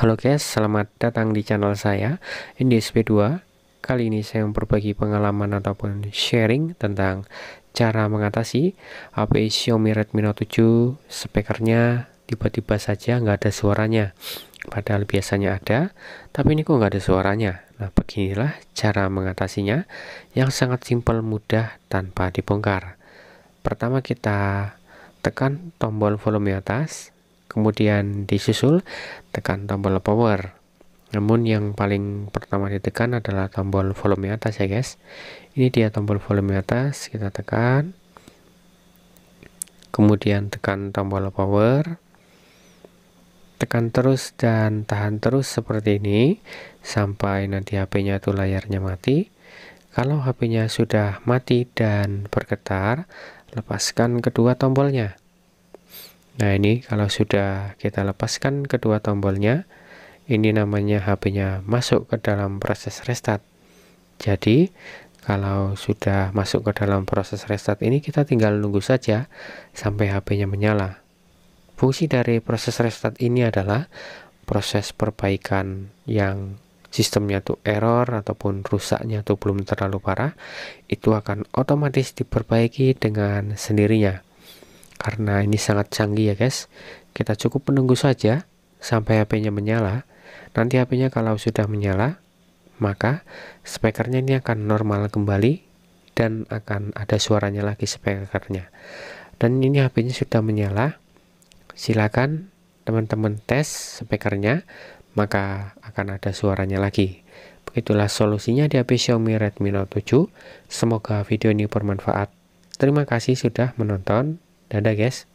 Halo guys, selamat datang di channel saya NDSP2 Kali ini saya memperbagi pengalaman ataupun sharing tentang cara mengatasi HP Xiaomi Redmi Note 7 speakernya tiba-tiba saja nggak ada suaranya Padahal biasanya ada, tapi ini kok nggak ada suaranya Nah beginilah cara mengatasinya yang sangat simpel mudah tanpa dibongkar Pertama kita tekan tombol volume atas kemudian disusul tekan tombol power namun yang paling pertama ditekan adalah tombol volume atas ya guys ini dia tombol volume atas kita tekan kemudian tekan tombol power tekan terus dan tahan terus seperti ini sampai nanti HP-nya itu layarnya mati kalau HP-nya sudah mati dan bergetar lepaskan kedua tombolnya Nah ini kalau sudah kita lepaskan kedua tombolnya, ini namanya HP-nya masuk ke dalam proses restart. Jadi kalau sudah masuk ke dalam proses restart ini kita tinggal nunggu saja sampai HP-nya menyala. Fungsi dari proses restart ini adalah proses perbaikan yang sistemnya itu error ataupun rusaknya itu belum terlalu parah, itu akan otomatis diperbaiki dengan sendirinya karena ini sangat canggih ya guys kita cukup menunggu saja sampai HP-nya menyala nanti HP-nya kalau sudah menyala maka speakernya ini akan normal kembali dan akan ada suaranya lagi speakernya dan ini HP-nya sudah menyala silakan teman-teman tes speakernya maka akan ada suaranya lagi begitulah solusinya di HP Xiaomi Redmi Note 7 semoga video ini bermanfaat terima kasih sudah menonton Dadah guys.